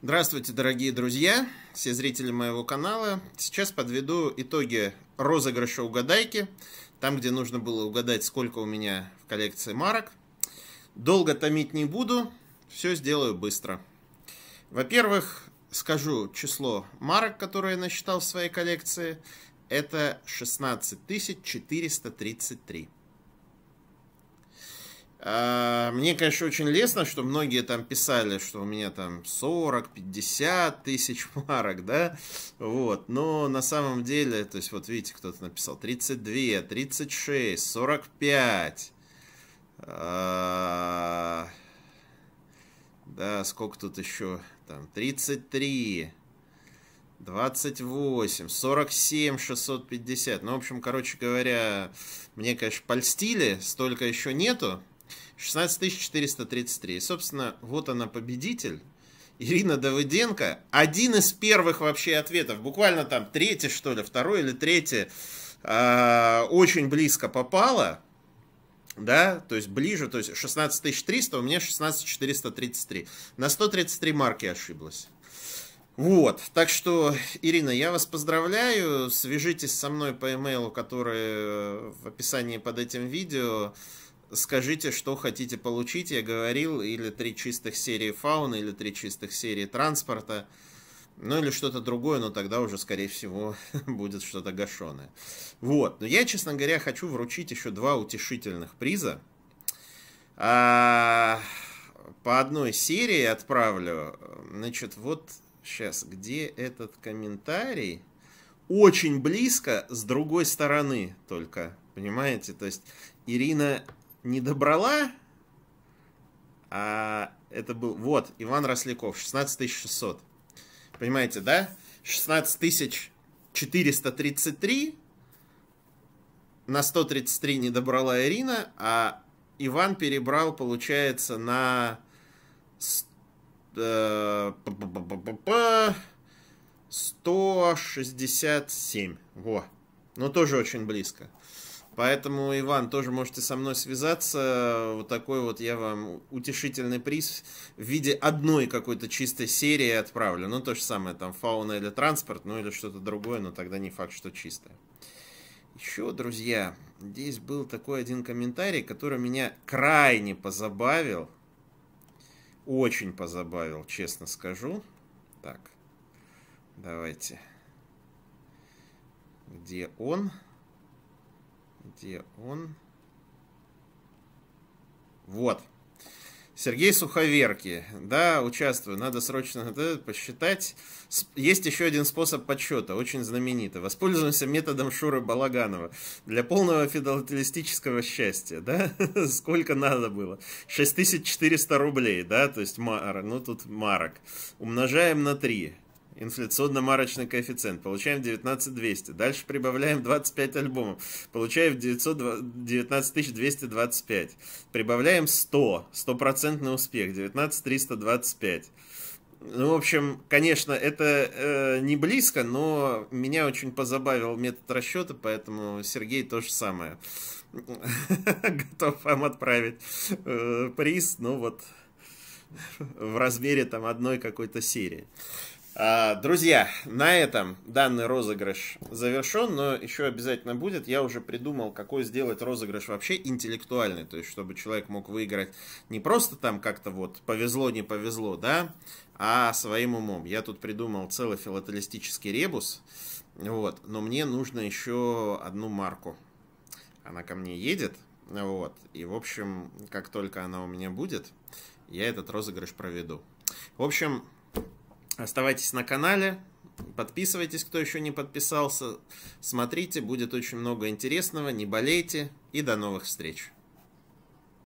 Здравствуйте, дорогие друзья, все зрители моего канала. Сейчас подведу итоги розыгрыша угадайки, там, где нужно было угадать, сколько у меня в коллекции марок. Долго томить не буду, все сделаю быстро. Во-первых, скажу число марок, которые я насчитал в своей коллекции. Это 16433. А, мне, конечно, очень лестно, что многие там писали, что у меня там 40-50 тысяч марок, да, вот, но на самом деле, то есть вот видите, кто-то написал 32, 36, 45, а... да, сколько тут еще, там 33, 28, 47, 650, ну, в общем, короче говоря, мне, конечно, польстили, столько еще нету, 16433. собственно, вот она победитель. Ирина Давыденко. Один из первых вообще ответов. Буквально там третий, что ли, второй или третий. Э, очень близко попала. Да, то есть ближе, то есть 16300, у меня 16433. На 133 марки ошиблась. Вот, так что, Ирина, я вас поздравляю, свяжитесь со мной по имейлу, который в описании под этим видео скажите, что хотите получить. Я говорил, или три чистых серии фауны, или три чистых серии транспорта. Ну или что-то другое, но тогда уже, скорее всего, будет что-то гашеное. Вот. Но я, честно говоря, хочу вручить еще два утешительных приза. А, по одной серии отправлю. Значит, вот сейчас, где этот комментарий? Очень близко, с другой стороны только. Понимаете? То есть Ирина не добрала, а это был, вот, Иван Росляков, 16600. Понимаете, да? 16433 на 133 не добрала Ирина, а Иван перебрал, получается, на 167. Во. Ну, тоже очень близко. Поэтому, Иван, тоже можете со мной связаться. Вот такой вот я вам утешительный приз в виде одной какой-то чистой серии отправлю. Ну, то же самое, там, фауна или транспорт, ну, или что-то другое, но тогда не факт, что чистое. Еще, друзья, здесь был такой один комментарий, который меня крайне позабавил. Очень позабавил, честно скажу. Так, давайте. Где он? Он. Где он? Вот. Сергей Суховерки. Да, участвую. Надо срочно да, посчитать. Есть еще один способ подсчета, очень знаменитый. Воспользуемся методом Шуры Балаганова для полного фидателистического счастья. Да? Сколько надо было? 6400 рублей, да, то есть марок. Ну, тут марок. Умножаем на 3 инфляционно-марочный коэффициент, получаем 19200. Дальше прибавляем 25 альбомов, получаем 19225. Прибавляем 100, стопроцентный успех, 19325. Ну, в общем, конечно, это э, не близко, но меня очень позабавил метод расчета, поэтому Сергей то же самое. Готов вам отправить э, приз, ну вот в размере там одной какой-то серии. А, друзья, на этом данный розыгрыш завершен, но еще обязательно будет. Я уже придумал, какой сделать розыгрыш вообще интеллектуальный, то есть чтобы человек мог выиграть не просто там как-то вот повезло, не повезло, да, а своим умом. Я тут придумал целый филателистический ребус, вот, но мне нужно еще одну марку. Она ко мне едет, вот, и в общем, как только она у меня будет, я этот розыгрыш проведу. В общем, Оставайтесь на канале, подписывайтесь, кто еще не подписался, смотрите, будет очень много интересного, не болейте и до новых встреч.